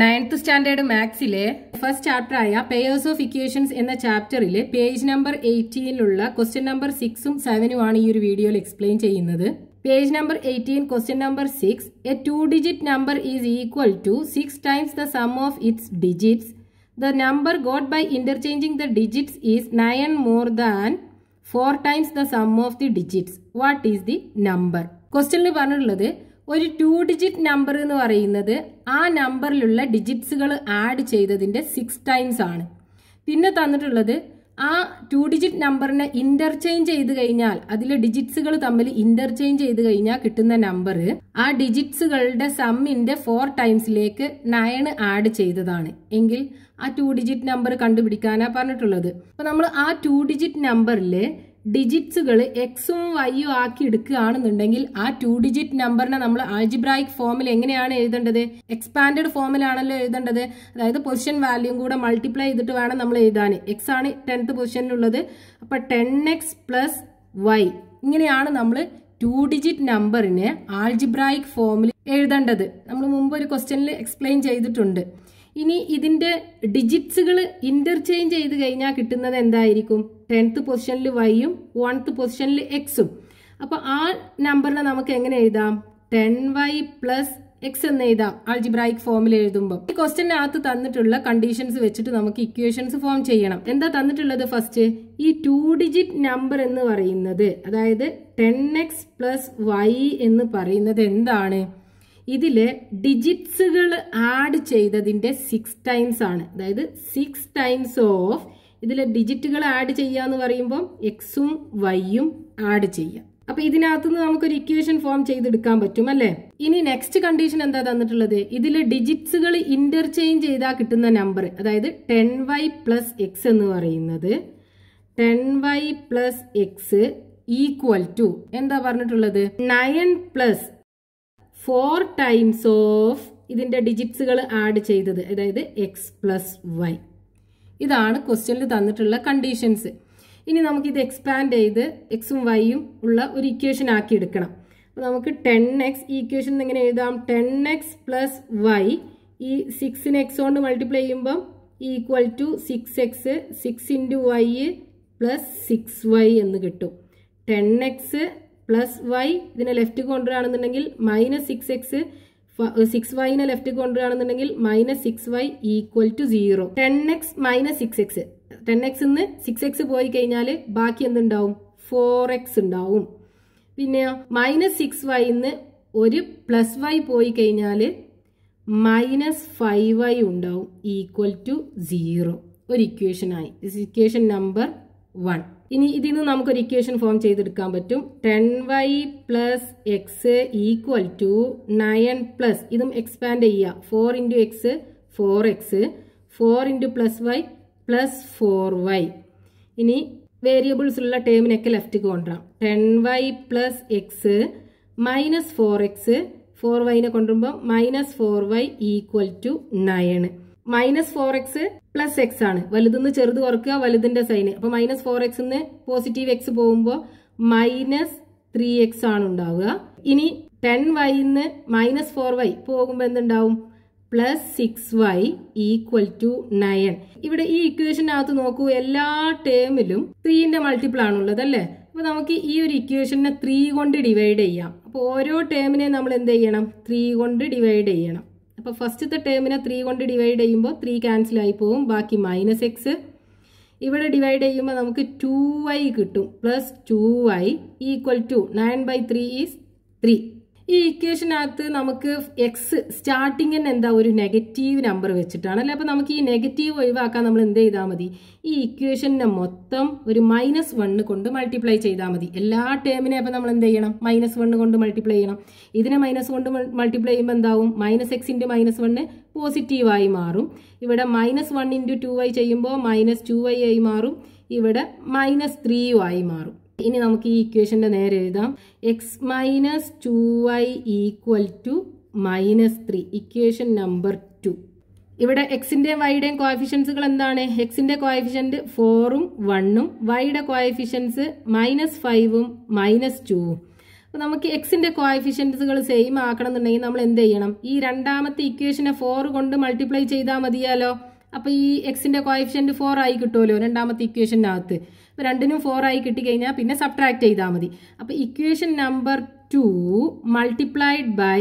ninth standard മാത്സിലെ first chapter ആയ pairs of equations എന്ന ചാപ്റ്ററിലെ പേജ് നമ്പർ എയ്റ്റീനിലുള്ള ക്വസ്റ്റ്യൻ നമ്പർ സിക്സും സെവനുമാണ് ഈ ഒരു വീഡിയോയിൽ എക്സ്പ്ലെയിൻ ചെയ്യുന്നത് page number eighteen question number six a two digit number is equal to six times the sum of its digits the number got by interchanging the digits is nine more than four times the sum of the digits what is the number ക്വസ്റ്റ്യനിൽ പറഞ്ഞിട്ടുള്ളത് ഒരു two digit number എന്ന് പറയുന്നത് ആ നമ്പറിലുള്ള ഡിജിറ്റ്സുകൾ add ചെയ്തതിൻ്റെ six times ആണ് പിന്നെ തന്നിട്ടുള്ളത് ആ ടു ഡിജിറ്റ് നമ്പറിനെ ഇന്റർചേഞ്ച് ചെയ്ത് കഴിഞ്ഞാൽ അതിലെ ഡിജിറ്റ്സുകൾ തമ്മിൽ ഇന്റർചേഞ്ച് ചെയ്ത് കഴിഞ്ഞാൽ കിട്ടുന്ന നമ്പർ ആ ഡിജിറ്റ്സുകളുടെ സമ്മിന്റെ ഫോർ ടൈംസിലേക്ക് നയൺ ആഡ് ചെയ്തതാണ് എങ്കിൽ ആ ടു ഡിജിറ്റ് നമ്പർ കണ്ടുപിടിക്കാനാണ് പറഞ്ഞിട്ടുള്ളത് അപ്പോൾ നമ്മൾ ആ ടു ഡിജിറ്റ് നമ്പറിൽ ഡിജിറ്റ്സുകൾ എക്സും വൈയും ആക്കി എടുക്കുകയാണെന്നുണ്ടെങ്കിൽ ആ ടു ഡിജിറ്റ് നമ്പറിനെ നമ്മൾ ആൾജിബ്രായിക് ഫോമിൽ എങ്ങനെയാണ് എഴുതേണ്ടത് എക്സ്പാൻഡ് ഫോമിലാണല്ലോ എഴുതേണ്ടത് അതായത് പൊസിഷൻ വാല്യൂം കൂടെ മൾട്ടിപ്ലൈ ചെയ്തിട്ട് വേണം നമ്മൾ എഴുതാൻ എക്സ് ആണ് ടെൻത്ത് പൊസിഷനിലുള്ളത് അപ്പോൾ ടെൻ എക്സ് പ്ലസ് വൈ ഇങ്ങനെയാണ് നമ്മൾ ടു ഡിജിറ്റ് നമ്പറിനെ ആൾജിബ്രായിക് ഫോമിൽ എഴുതേണ്ടത് നമ്മൾ മുമ്പ് ഒരു ക്വസ്റ്റ്യനിൽ എക്സ്പ്ലെയിൻ ചെയ്തിട്ടുണ്ട് ഇനി ഇതിൻ്റെ ഡിജിറ്റ്സുകൾ ഇൻ്റർചേഞ്ച് ചെയ്ത് കഴിഞ്ഞാൽ കിട്ടുന്നത് എന്തായിരിക്കും ടെൻത്ത് പൊസിഷനിൽ വൈയും വൺത്ത് പൊസിഷനിൽ എക്സും അപ്പോൾ ആ നമ്പറിനെ നമുക്ക് എങ്ങനെ എഴുതാം ടെൻ വൈ പ്ലസ് എക്സ് എന്ന് എഴുതാം ആൾജിബ്രായിക് ഫോമിൽ എഴുതുമ്പോൾ ഈ ക്വസ്റ്റ്യനകത്ത് തന്നിട്ടുള്ള കണ്ടീഷൻസ് വെച്ചിട്ട് നമുക്ക് ഇക്വേഷൻസ് ഫോം ചെയ്യണം എന്താ തന്നിട്ടുള്ളത് ഫസ്റ്റ് ഈ ടു ഡിജിറ്റ് നമ്പർ എന്ന് പറയുന്നത് അതായത് ടെൻ എക്സ് പ്ലസ് വൈ എന്ന് പറയുന്നത് എന്താണ് ഇതിൽ ഡിജിറ്റ്സുകൾ ആഡ് ചെയ്തതിൻ്റെ സിക്സ് ടൈംസ് ആണ് അതായത് സിക്സ് ടൈംസ് ഓഫ് ഇതിൽ ഡിജിറ്റുകൾ ആഡ് ചെയ്യുക എന്ന് പറയുമ്പോൾ എക്സും വൈയും ആഡ് ചെയ്യാം അപ്പൊ ഇതിനകത്ത് നിന്ന് നമുക്കൊരു ഇക്വേഷൻ ഫോം ചെയ്തെടുക്കാൻ പറ്റും അല്ലേ ഇനി നെക്സ്റ്റ് കണ്ടീഷൻ എന്താ തന്നിട്ടുള്ളത് ഇതിൽ ഡിജിറ്റ്സുകൾ ഇന്റർചേഞ്ച് ചെയ്താൽ കിട്ടുന്ന നമ്പർ അതായത് ടെൻ വൈ പ്ലസ് എക്സ് എന്ന് പറയുന്നത് ten Y plus X equal to എന്താ പറഞ്ഞിട്ടുള്ളത് nine plus four times of ഇതിൻ്റെ ഡിജിറ്റ്സുകൾ ആഡ് ചെയ്തത് അതായത് എക്സ് പ്ലസ് വൈ ഇതാണ് ക്വസ്റ്റ്യനിൽ തന്നിട്ടുള്ള കണ്ടീഷൻസ് ഇനി നമുക്കിത് എക്സ്പാൻഡ് ചെയ്ത് എക്സും വൈയും ഉള്ള ഒരു ഇക്വേഷൻ ആക്കി എടുക്കണം അപ്പോൾ നമുക്ക് ടെൻ എക്സ് ഈ ഇക്വേഷൻ എങ്ങനെ എഴുതാം ടെൻ എക്സ് പ്ലസ് വൈ ഈ സിക്സിന് എക്സ് കൊണ്ട് മൾട്ടിപ്ലൈ ചെയ്യുമ്പം equal to six X six into Y plus six Y എന്ന് കിട്ടും ടെൻ എക്സ് പ്ലസ് വൈ ഇതിനെ ലെഫ്റ്റ് കൊണ്ടുവരാണെന്നുണ്ടെങ്കിൽ മൈനസ് സിക്സ് എക്സ് സിക്സ് വൈനെ ലെഫ്റ്റ് കൊണ്ടുവരാണെന്നുണ്ടെങ്കിൽ minus six Y equal to zero ten X minus six X ten X നിന്ന് six X പോയി കഴിഞ്ഞാൽ ബാക്കി എന്തുണ്ടാവും ഫോർ എക്സ് ഉണ്ടാവും പിന്നെയോ മൈനസ് സിക്സ് വൈ നിന്ന് ഒരു പ്ലസ് വൈ പോയി കഴിഞ്ഞാൽ മൈനസ് ഫൈവ് വൈ ഉണ്ടാവും ഈക്വൽ ടു സീറോ ഒരു ഇക്വേഷനായി ഇക്വേഷൻ നമ്പർ വൺ ഇനി ഇതിൽ നിന്ന് നമുക്കൊരു ഇക്വേഷൻ ഫോം ചെയ്തെടുക്കാൻ പറ്റും ten Y plus X equal to nine plus ഇതും എക്സ്പാൻഡ് ചെയ്യുക four into X four X four into plus Y plus four Y ഇനി വേരിയബിൾസുള്ള ടേമിനൊക്കെ ലെഫ്റ്റ് കൊണ്ടുവരാം ten Y plus X minus four X four വൈനെ കൊണ്ടുവരുമ്പോൾ minus four Y equal to nine minus four X plus X ആണ് വലുതെന്ന് ചെറുത് കുറക്കുക വലുതിന്റെ സൈന് അപ്പൊ മൈനസ് ഫോർ എക്സ് എന്ന് പോസിറ്റീവ് എക്സ് പോകുമ്പോൾ മൈനസ് ത്രീ എക്സ് ആണ് ഉണ്ടാവുക ഇനി ടെൻ വൈ വൈന്ന് മൈനസ് ഫോർ വൈ പോകുമ്പോ എന്തുണ്ടാവും plus six Y equal to nine ഇവിടെ ഈ ഇക്വേഷനകത്ത് നോക്കൂ എല്ലാ ടേമിലും ത്രീന്റെ മൾട്ടിപ്പിൾ ആണുള്ളത് അല്ലേ അപ്പൊ നമുക്ക് ഈ ഒരു ഇക്വേഷനെ ത്രീ കൊണ്ട് ഡിവൈഡ് ചെയ്യാം അപ്പൊ ഓരോ ടേമിനെ നമ്മൾ എന്ത് ചെയ്യണം ത്രീ കൊണ്ട് ഡിവൈഡ് ചെയ്യണം അപ്പോൾ ഫസ്റ്റത്തെ ടേമിനെ ത്രീ കൊണ്ട് ഡിവൈഡ് ചെയ്യുമ്പോൾ ത്രീ ക്യാൻസൽ ആയി പോകും ബാക്കി മൈനസ് എക്സ് ഇവിടെ ഡിവൈഡ് ചെയ്യുമ്പോൾ നമുക്ക് ടു വൈ കിട്ടും plus two Y equal to nine by three is three ഈ ഇക്വേഷനകത്ത് നമുക്ക് എക്സ് സ്റ്റാർട്ടിംഗ് എന്താ ഒരു നെഗറ്റീവ് നമ്പർ വെച്ചിട്ടാണല്ലേ അപ്പോൾ നമുക്ക് ഈ നെഗറ്റീവ് ഒഴിവാക്കാൻ നമ്മൾ എന്ത് ചെയ്താൽ മതി ഈ ഇക്വേഷനെ മൊത്തം ഒരു മൈനസ് വണ്ണ് കൊണ്ട് മൾട്ടിപ്ലൈ ചെയ്താൽ മതി എല്ലാ ടേമിനെ അപ്പോൾ നമ്മൾ എന്ത് ചെയ്യണം മൈനസ് വണ്ണ് കൊണ്ട് മൾട്ടിപ്ലൈ ചെയ്യണം ഇതിനെ മൈനസ് കൊണ്ട് മൾട്ടിപ്ലൈ ചെയ്യുമ്പോൾ എന്താവും മൈനസ് എക്സിൻ്റെ മൈനസ് വണ്ണ് പോസിറ്റീവായി മാറും ഇവിടെ minus one into two Y ചെയ്യുമ്പോൾ മൈനസ് ടു വൈ ആയി മാറും ഇവിടെ മൈനസ് ത്രീ ആയി മാറും ഇനി നമുക്ക് ഈ ഇക്വേഷൻ്റെ നേരെ എഴുതാം X minus two Y equal to minus three equation number two ഇവിടെ എക്സിൻ്റെയും വൈയുടെയും കോയഫിഷ്യൻസുകൾ എന്താണ് എക്സിൻ്റെ കോയഫിഷ്യൻറ്റ് ഫോറും വണ്ണും വൈയുടെ കോയഫിഷ്യൻസ് മൈനസ് ഫൈവും മൈനസ് ടുവും അപ്പോൾ നമുക്ക് എക്സിൻ്റെ കോയഫിഷ്യൻസുകൾ സെയിം ആക്കണം എന്നുണ്ടെങ്കിൽ നമ്മൾ എന്ത് ചെയ്യണം ഈ രണ്ടാമത്തെ ഇക്വേഷനെ ഫോർ കൊണ്ട് മൾട്ടിപ്ലൈ ചെയ്താൽ മതിയാലോ അപ്പോൾ ഈ എക്സിൻ്റെ കോയഫിഷ്യൻറ്റ് ഫോർ ആയി കിട്ടുമല്ലോ രണ്ടാമത്തെ ഇക്വേഷനകത്ത് അപ്പോൾ രണ്ടിനും ഫോർ ആയി കിട്ടിക്കഴിഞ്ഞാൽ പിന്നെ സബ്ട്രാക്ട് ചെയ്താൽ മതി അപ്പോൾ equation number two multiplied by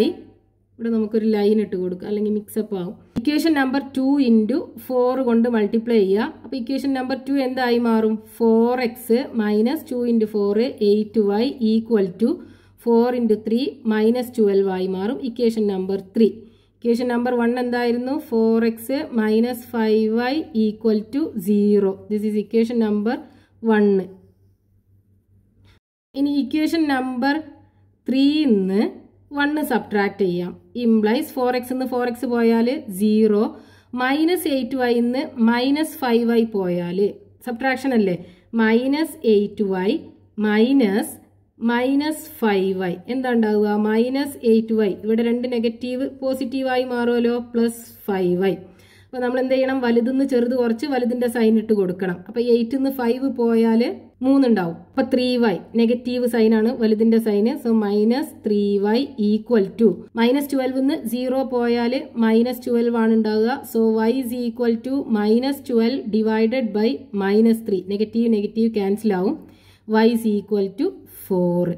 ഇവിടെ നമുക്കൊരു ലൈൻ ഇട്ട് കൊടുക്കുക അല്ലെങ്കിൽ മിക്സപ്പ് ആവും equation number two into four കൊണ്ട് മൾട്ടിപ്ലൈ ചെയ്യുക അപ്പോൾ ഇക്വേഷൻ നമ്പർ ടു എന്തായി മാറും four X minus two into four eight Y equal to four into three minus twelve ആയി മാറും equation number three equation number one എന്തായിരുന്നു four X minus five Y equal to zero this is equation number one ഇനി equation number നിന്ന് one subtract ചെയ്യാം implies four X നിന്ന് four X പോയാൽ zero minus eight Y നിന്ന് minus five Y പോയാൽ subtraction അല്ലേ minus eight Y minus minus five Y എന്താ ഉണ്ടാവുക മൈനസ് എയ്റ്റ് വൈ ഇവിടെ രണ്ട് നെഗറ്റീവ് പോസിറ്റീവായി മാറുമല്ലോ പ്ലസ് ഫൈവ് വൈ അപ്പോൾ നമ്മൾ എന്ത് ചെയ്യണം വലുതെന്ന് ചെറുത് കുറച്ച് വലുതിൻ്റെ സൈൻ ഇട്ട് കൊടുക്കണം അപ്പോൾ എയ്റ്റ് നിന്ന് ഫൈവ് പോയാൽ മൂന്നുണ്ടാവും അപ്പോൾ ത്രീ വൈ നെഗറ്റീവ് സൈനാണ് വലുതിൻ്റെ sign so minus three Y equal to minus twelve നിന്ന് സീറോ പോയാൽ മൈനസ് ട്വൽവ് ആണ് ഉണ്ടാവുക so Y is equal to minus twelve divided by minus three negative negative cancel ആവും Y is equal to four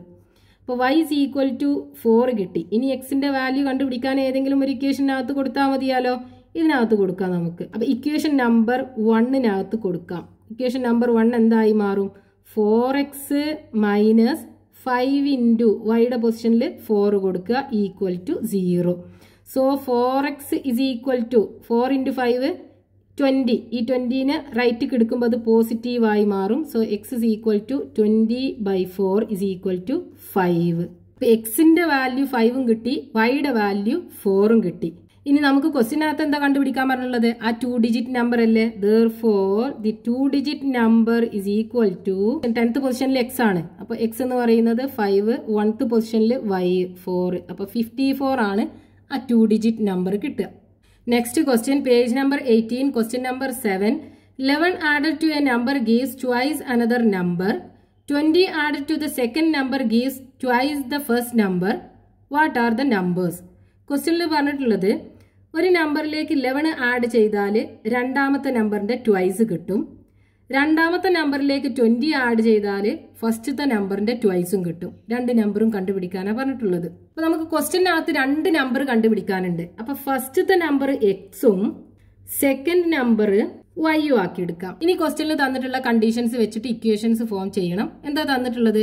അപ്പോൾ Y is equal to four കിട്ടി ഇനി എക്സിൻ്റെ value കണ്ടുപിടിക്കാൻ ഏതെങ്കിലും ഒരു ഇക്വേഷനകത്ത് കൊടുത്താൽ മതിയാലോ ഇതിനകത്ത് കൊടുക്കാം നമുക്ക് അപ്പോൾ ഇക്വേഷൻ നമ്പർ വണ്ണിനകത്ത് കൊടുക്കാം ഇക്വേഷൻ നമ്പർ വൺ എന്തായി മാറും four X minus five into വൈയുടെ പൊസിഷനിൽ ഫോർ കൊടുക്കുക equal to zero so four X is equal to four into five twenty ഈ ട്വൻറ്റീന് റൈറ്റ് കിടക്കുമ്പോൾ അത് പോസിറ്റീവായി മാറും so X is equal to twenty by four is equal to five എക്സിൻ്റെ വാല്യൂ ഫൈവും കിട്ടി വൈയുടെ വാല്യൂ ഫോറും കിട്ടി ഇനി നമുക്ക് ക്വസ്റ്റിനകത്ത് എന്താ കണ്ടുപിടിക്കാൻ പറഞ്ഞുള്ളത് ആ ടു ഡിജിറ്റ് നമ്പർ അല്ലേ therefore the two digit number is equal to tenth പൊസിഷനിൽ എക്സ് ആണ് അപ്പോൾ എക്സ് എന്ന് പറയുന്നത് ഫൈവ് വൺത്ത് പൊസിഷനിൽ വൈ ഫോർ അപ്പോൾ ഫിഫ്റ്റി ഫോർ ആണ് ആ ടു ഡിജിറ്റ് നമ്പർ കിട്ടുക next question page number eighteen question number seven eleven added to a number gives twice another number twenty added to the second number gives twice the first number what are the numbers ക്വസ്റ്റ്യനിൽ പറഞ്ഞിട്ടുള്ളത് ഒരു നമ്പറിലേക്ക് eleven add ചെയ്താൽ രണ്ടാമത്തെ നമ്പറിൻ്റെ twice കിട്ടും രണ്ടാമത്തെ നമ്പറിലേക്ക് ട്വൻറ്റി ആഡ് ചെയ്താൽ ഫസ്റ്റത്തെ നമ്പറിൻ്റെ ട്വൈസും കിട്ടും രണ്ട് നമ്പറും കണ്ടുപിടിക്കാനാണ് പറഞ്ഞിട്ടുള്ളത് അപ്പോൾ നമുക്ക് ക്വസ്റ്റിനകത്ത് രണ്ട് നമ്പർ കണ്ടുപിടിക്കാനുണ്ട് അപ്പോൾ ഫസ്റ്റത്തെ നമ്പർ എക്സും സെക്കൻഡ് നമ്പർ ആക്കി എടുക്കാം ഇനി ക്വസ്റ്റ്യനിൽ തന്നിട്ടുള്ള കണ്ടീഷൻസ് വെച്ചിട്ട് ഇക്വേഷൻസ് ഫോം ചെയ്യണം എന്താ തന്നിട്ടുള്ളത്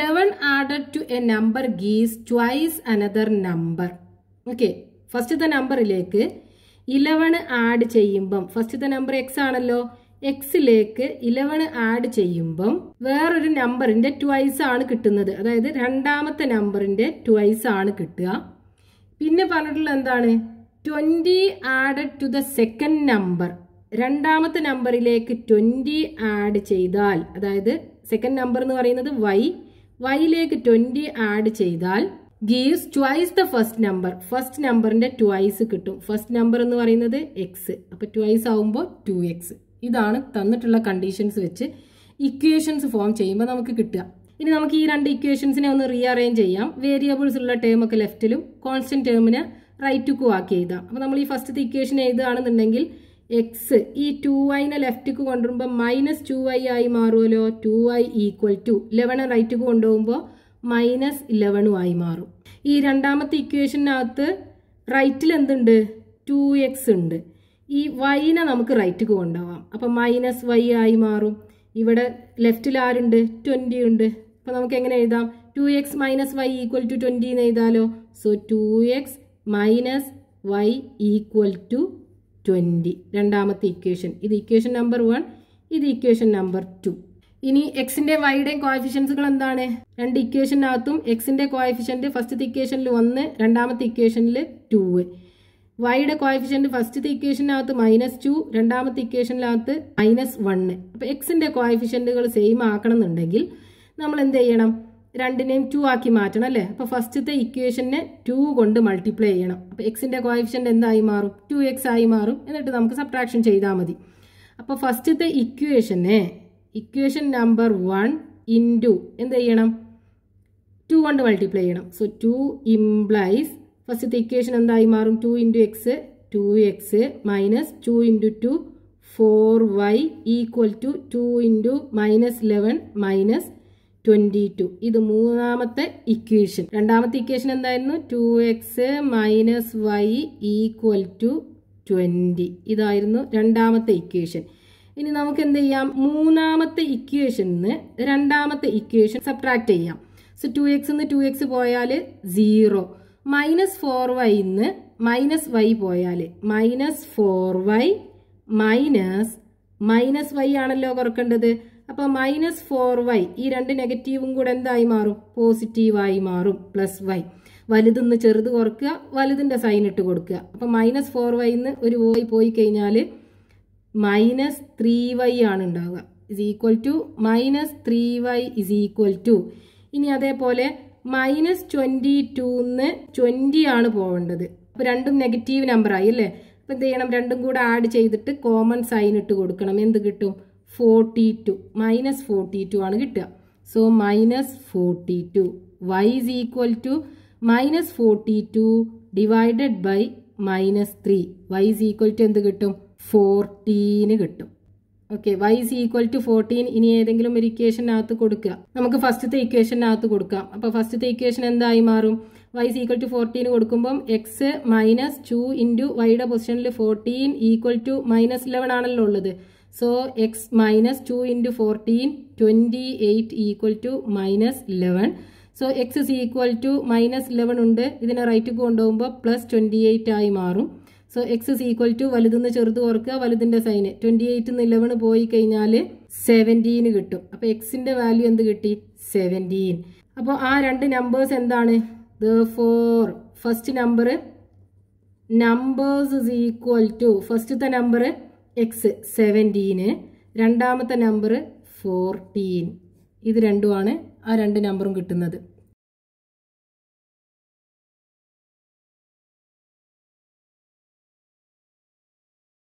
eleven added to a number gives twice another number okay ഫസ്റ്റത്തെ നമ്പറിലേക്ക് ഇലവൺ ആഡ് ചെയ്യുമ്പം ഫസ്റ്റത്തെ നമ്പർ എക്സ് ആണല്ലോ എക്സിലേക്ക് ഇലവൺ ആഡ് ചെയ്യുമ്പം വേറൊരു നമ്പറിൻ്റെ ട്വൈസ് ആണ് കിട്ടുന്നത് അതായത് രണ്ടാമത്തെ നമ്പറിൻ്റെ ട്വൈസ് ആണ് കിട്ടുക പിന്നെ പറഞ്ഞിട്ടുള്ള എന്താണ് twenty added to the second number രണ്ടാമത്തെ നമ്പറിലേക്ക് ട്വൻറ്റി ആഡ് ചെയ്താൽ അതായത് സെക്കൻഡ് നമ്പർ എന്ന് പറയുന്നത് വൈ വൈയിലേക്ക് ട്വൻറ്റി ആഡ് ചെയ്താൽ gives twice the first number first നമ്പറിൻ്റെ ട്വൈസ് കിട്ടും ഫസ്റ്റ് നമ്പർ എന്ന് പറയുന്നത് എക്സ് അപ്പോൾ ട്വൈസ് ആവുമ്പോൾ ടു എക്സ് ഇതാണ് തന്നിട്ടുള്ള കണ്ടീഷൻസ് വെച്ച് ഇക്വേഷൻസ് ഫോം ചെയ്യുമ്പോൾ നമുക്ക് കിട്ടുക ഇനി നമുക്ക് ഈ രണ്ട് ഇക്വേഷൻസിനെ ഒന്ന് റീഅറേഞ്ച് ചെയ്യാം വേരിയബിൾസ് ഉള്ള ടേമൊക്കെ ലെഫ്റ്റിലും കോൺസ്റ്റന്റ് ടേമിനെ റൈറ്റുക്കും വാക്ക് ചെയ്താം അപ്പോൾ നമ്മൾ ഈ ഫസ്റ്റ് ഇക്വേഷൻ എഴുതുകയാണെന്നുണ്ടെങ്കിൽ എക്സ് ഈ ടു വൈനെ ലെഫ്റ്റിക്ക് കൊണ്ടുവരുമ്പോൾ മൈനസ് ടു വൈ ആയി മാറുമല്ലോ ടു വൈ ഈക്വൽ ടു ലെവനെ റൈറ്റിക്ക് കൊണ്ടുപോകുമ്പോൾ മൈനസ് ഇലവനുമായി മാറും ഈ രണ്ടാമത്തെ ഇക്വേഷനകത്ത് റൈറ്റിൽ എന്തുണ്ട് ടു എക്സ് ഉണ്ട് ഈ വൈനെ നമുക്ക് റൈറ്റിക്ക് കൊണ്ടുപോകാം അപ്പം മൈനസ് വൈ ആയി മാറും ഇവിടെ ലെഫ്റ്റിൽ ആരുണ്ട് ട്വൻറ്റി ഉണ്ട് അപ്പം നമുക്ക് എങ്ങനെ എഴുതാം two X minus Y equal to twenty എന്ന് എഴുതാലോ so two X minus Y equal to twenty രണ്ടാമത്തെ ഇക്വേഷൻ ഇത് ഇക്വേഷൻ നമ്പർ വൺ ഇത് ഇക്വേഷൻ നമ്പർ ടു ഇനി എക്സിന്റെ വൈയുടെയും കോയഫിഷ്യൻസുകൾ എന്താണ് രണ്ട് ഇക്വേഷനകത്തും എക്സിന്റെ കോയഫിഷ്യന്റ് ഫസ്റ്റത്തെ ഇക്വേഷനിൽ ഒന്ന് രണ്ടാമത്തെ ഇക്വേഷനിൽ ടൂ വൈയുടെ കോയഫിഷ്യന്റ് ഫസ്റ്റത്തെ ഇക്വേഷനകത്ത് മൈനസ് ടു രണ്ടാമത്തെ ഇക്വേഷനകത്ത് മൈനസ് വണ് അപ്പോൾ എക്സിന്റെ കോയഫിഷ്യന്റുകൾ സെയിം ആക്കണം എന്നുണ്ടെങ്കിൽ നമ്മൾ എന്ത് ചെയ്യണം രണ്ടിനെയും ടു ആക്കി മാറ്റണം അല്ലേ അപ്പോൾ ഫസ്റ്റത്തെ ഇക്വേഷനെ ടു കൊണ്ട് മൾട്ടിപ്ലൈ ചെയ്യണം അപ്പോൾ എക്സിന്റെ കോയഫിഷ്യന്റ് എന്തായി മാറും ടു ആയി മാറും എന്നിട്ട് നമുക്ക് സബ്ട്രാക്ഷൻ ചെയ്താൽ മതി അപ്പോൾ ഫസ്റ്റത്തെ ഇക്വേഷനെ equation number one in two എന്ത് ചെയ്യണം ടു കൊണ്ട് മൾട്ടിപ്ലൈ ചെയ്യണം സോ ടു ഇംപ്ലൈസ് ഫസ്റ്റത്തെ ഇക്വേഷൻ എന്തായി മാറും two into X two X minus two into two four Y equal to two into minus eleven minus twenty two ഇത് മൂന്നാമത്തെ equation രണ്ടാമത്തെ ഇക്വേഷൻ എന്തായിരുന്നു two X minus Y equal to twenty ഇതായിരുന്നു രണ്ടാമത്തെ equation ഇനി നമുക്ക് എന്ത് ചെയ്യാം മൂന്നാമത്തെ ഇക്വേഷനിന്ന് രണ്ടാമത്തെ ഇക്വേഷൻ സബ്ട്രാക്റ്റ് ചെയ്യാം സോ ടു എക്സ് നിന്ന് ടു എക്സ് പോയാൽ സീറോ മൈനസ് ഫോർ ഇന്ന് മൈനസ് വൈ പോയാൽ minus four y minus minus y ആണല്ലോ കുറക്കേണ്ടത് അപ്പോൾ മൈനസ് ഫോർ വൈ ഈ രണ്ട് നെഗറ്റീവും കൂടെ എന്തായി മാറും പോസിറ്റീവായി മാറും പ്ലസ് വൈ വലുതിന്ന് ചെറുത് കുറക്കുക വലുതിൻ്റെ സൈൻ ഇട്ട് കൊടുക്കുക അപ്പോൾ മൈനസ് ഫോർ വൈന്ന് ഒരു വൈ പോയി കഴിഞ്ഞാൽ മൈനസ് ത്രീ വൈ ആണ് ഉണ്ടാവുക is equal to minus three y is equal to ഇനി അതേപോലെ മൈനസ് ട്വൻറ്റി ടൂന്ന് ട്വൻറ്റി ആണ് പോകേണ്ടത് അപ്പോൾ രണ്ടും നെഗറ്റീവ് നമ്പറായി അല്ലേ അപ്പോൾ എന്ത് ചെയ്യണം രണ്ടും കൂടെ ആഡ് ചെയ്തിട്ട് കോമൺ സൈൻ ഇട്ട് കൊടുക്കണം എന്ത് കിട്ടും forty two minus forty two ആണ് കിട്ടുക so minus forty two y is equal to minus forty two divided by minus three y is equal to എന്ത് കിട്ടും ഫോർട്ടീന് കിട്ടും okay y is equal to fourteen ഇനി ഏതെങ്കിലും ഒരു ഇക്വേഷനകത്ത് കൊടുക്കുക നമുക്ക് ഫസ്റ്റത്തെ ഇക്വേഷനകത്ത് കൊടുക്കാം അപ്പോൾ ഫസ്റ്റത്തെ ഇക്വേഷൻ എന്തായി മാറും y is equal to fourteen കൊടുക്കുമ്പം എക്സ് മൈനസ് ടു ഇൻറ്റു വൈയുടെ പൊസിഷനിൽ fourteen equal to minus eleven ആണല്ലോ ഉള്ളത് so x minus two into fourteen twenty eight equal to minus eleven so X is equal to minus eleven ഉണ്ട് ഇതിനെ right കൊണ്ടുപോകുമ്പോൾ plus twenty eight ആയി മാറും so X is equal to വലുതെന്ന് ചെറുത് ഓർക്കുക വലുതിന്റെ സൈന് ട്വന്റി എയ്റ്റ് ഇലവൺ പോയി കഴിഞ്ഞാൽ സെവൻറ്റീന് കിട്ടും അപ്പോൾ എക്സിന്റെ വാല്യൂ എന്ത് കിട്ടി സെവൻറ്റീൻ അപ്പോൾ ആ രണ്ട് നമ്പേഴ്സ് എന്താണ് the for first number numbers is equal to ഫസ്റ്റത്തെ നമ്പർ എക്സ് സെവൻറ്റീന് രണ്ടാമത്തെ നമ്പർ ഫോർട്ടീൻ ഇത് രണ്ടുമാണ് ആ രണ്ട് നമ്പറും കിട്ടുന്നത്